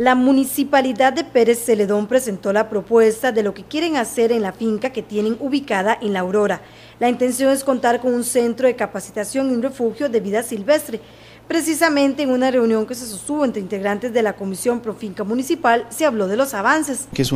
La municipalidad de Pérez Celedón presentó la propuesta de lo que quieren hacer en la finca que tienen ubicada en La Aurora. La intención es contar con un centro de capacitación y un refugio de vida silvestre. Precisamente en una reunión que se sostuvo entre integrantes de la Comisión Profinca Municipal se habló de los avances. Que es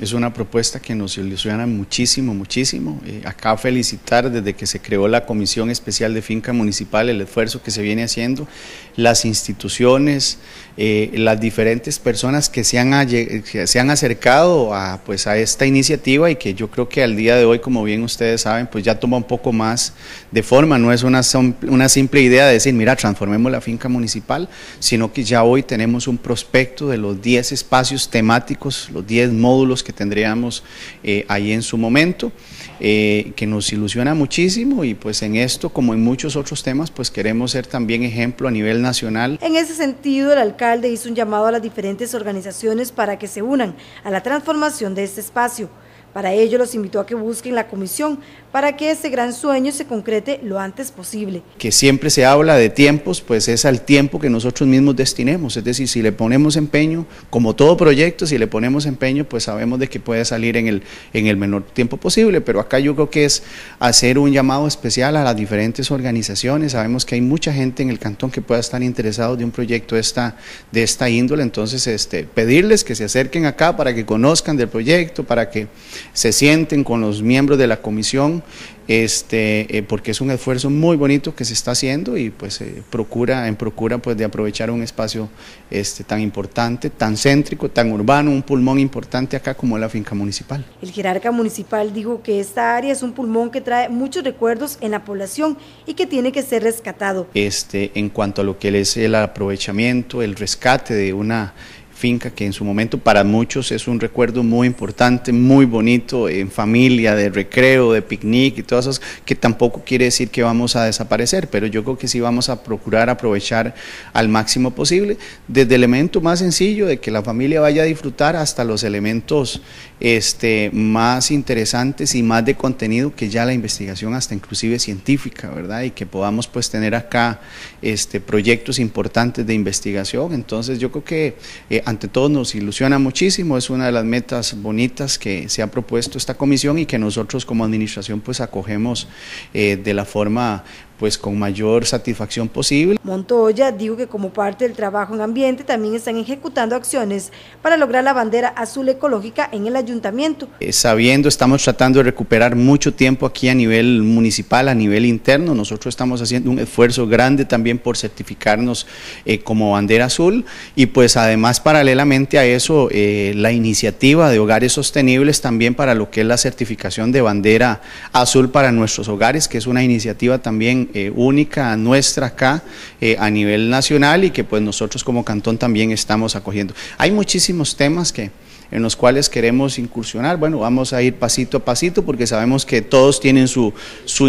es una propuesta que nos ilusiona muchísimo, muchísimo. Eh, acá felicitar desde que se creó la Comisión Especial de Finca Municipal el esfuerzo que se viene haciendo, las instituciones, eh, las diferentes personas que se, han, se han acercado a, pues, a esta iniciativa y que yo creo que al día de hoy, como bien ustedes saben, pues ya toma un poco más de forma. No es una, una simple idea de decir, mira, transformemos la finca municipal, sino que ya hoy tenemos un prospecto de los 10 espacios temáticos, los 10 módulos que tendríamos eh, ahí en su momento, eh, que nos ilusiona muchísimo y pues en esto, como en muchos otros temas, pues queremos ser también ejemplo a nivel nacional. En ese sentido, el alcalde hizo un llamado a las diferentes organizaciones para que se unan a la transformación de este espacio para ello los invitó a que busquen la comisión para que ese gran sueño se concrete lo antes posible. Que siempre se habla de tiempos, pues es al tiempo que nosotros mismos destinemos, es decir, si le ponemos empeño, como todo proyecto, si le ponemos empeño, pues sabemos de que puede salir en el, en el menor tiempo posible, pero acá yo creo que es hacer un llamado especial a las diferentes organizaciones, sabemos que hay mucha gente en el cantón que pueda estar interesado de un proyecto de esta, de esta índole, entonces este, pedirles que se acerquen acá para que conozcan del proyecto, para que se sienten con los miembros de la comisión, este, eh, porque es un esfuerzo muy bonito que se está haciendo y pues eh, procura, en procura pues de aprovechar un espacio este, tan importante, tan céntrico, tan urbano, un pulmón importante acá como la finca municipal. El jerarca municipal dijo que esta área es un pulmón que trae muchos recuerdos en la población y que tiene que ser rescatado. Este, en cuanto a lo que es el aprovechamiento, el rescate de una finca que en su momento para muchos es un recuerdo muy importante, muy bonito, en familia, de recreo, de picnic y todas esas, que tampoco quiere decir que vamos a desaparecer, pero yo creo que sí vamos a procurar aprovechar al máximo posible, desde el elemento más sencillo de que la familia vaya a disfrutar hasta los elementos este, más interesantes y más de contenido que ya la investigación hasta inclusive científica, ¿verdad? Y que podamos pues tener acá este, proyectos importantes de investigación. Entonces yo creo que... Eh, ante todo nos ilusiona muchísimo, es una de las metas bonitas que se ha propuesto esta comisión y que nosotros como administración pues acogemos eh, de la forma pues con mayor satisfacción posible. Montoya digo que como parte del trabajo en ambiente también están ejecutando acciones para lograr la bandera azul ecológica en el ayuntamiento. Eh, sabiendo, estamos tratando de recuperar mucho tiempo aquí a nivel municipal, a nivel interno. Nosotros estamos haciendo un esfuerzo grande también por certificarnos eh, como bandera azul y pues además paralelamente a eso eh, la iniciativa de hogares sostenibles también para lo que es la certificación de bandera azul para nuestros hogares, que es una iniciativa también eh, única nuestra acá eh, a nivel nacional y que pues nosotros como cantón también estamos acogiendo. Hay muchísimos temas que en los cuales queremos incursionar. Bueno, vamos a ir pasito a pasito porque sabemos que todos tienen su,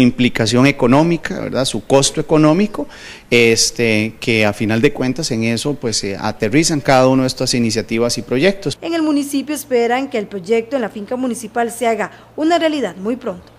implicación económica, ¿verdad? Su costo económico, este, que a final de cuentas en eso pues eh, aterrizan cada una de estas iniciativas y proyectos. En el municipio esperan que el proyecto en la finca municipal se haga una realidad muy pronto.